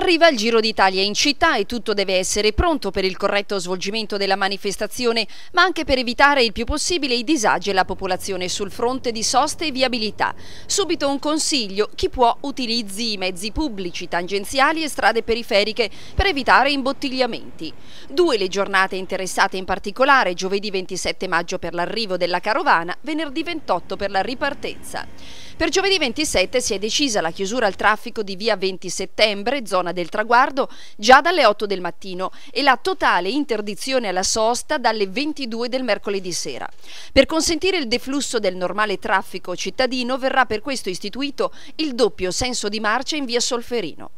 Arriva il Giro d'Italia in città e tutto deve essere pronto per il corretto svolgimento della manifestazione, ma anche per evitare il più possibile i disagi alla popolazione sul fronte di soste e viabilità. Subito un consiglio, chi può utilizzi i mezzi pubblici, tangenziali e strade periferiche per evitare imbottigliamenti. Due le giornate interessate in particolare, giovedì 27 maggio per l'arrivo della carovana, venerdì 28 per la ripartenza. Per giovedì 27 si è decisa la chiusura al traffico di via 20 settembre, zona zona del traguardo già dalle 8 del mattino e la totale interdizione alla sosta dalle 22 del mercoledì sera. Per consentire il deflusso del normale traffico cittadino verrà per questo istituito il doppio senso di marcia in via Solferino.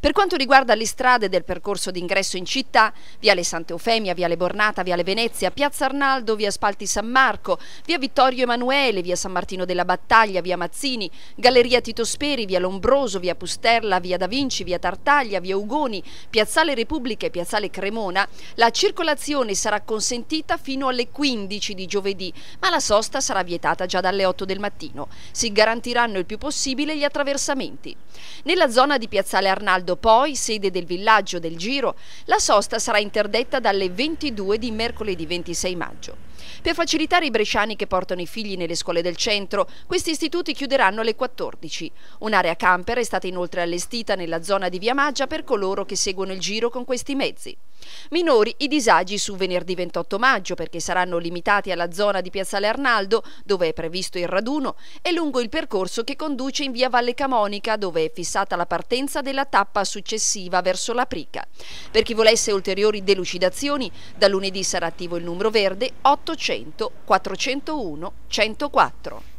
Per quanto riguarda le strade del percorso d'ingresso in città, Viale Sant'Eufemia, Viale Bornata, Viale Venezia, Piazza Arnaldo, Via Spalti San Marco, Via Vittorio Emanuele, Via San Martino della Battaglia, Via Mazzini, Galleria Tito Speri, Via Lombroso, Via Pusterla, Via Da Vinci, Via Tartaglia, Via Ugoni, Piazzale Repubblica e Piazzale Cremona, la circolazione sarà consentita fino alle 15 di giovedì, ma la sosta sarà vietata già dalle 8 del mattino. Si garantiranno il più possibile gli attraversamenti. Nella zona di Piazzale Arnaldo Arnaldo poi, sede del villaggio del Giro, la sosta sarà interdetta dalle 22 di mercoledì 26 maggio. Per facilitare i bresciani che portano i figli nelle scuole del centro, questi istituti chiuderanno alle 14. Un'area camper è stata inoltre allestita nella zona di Via Maggia per coloro che seguono il giro con questi mezzi. Minori i disagi su venerdì 28 maggio perché saranno limitati alla zona di Piazzale Arnaldo dove è previsto il raduno e lungo il percorso che conduce in via Valle Camonica dove è fissata la partenza della tappa successiva verso la Prica. Per chi volesse ulteriori delucidazioni, da lunedì sarà attivo il numero verde 800 401 104.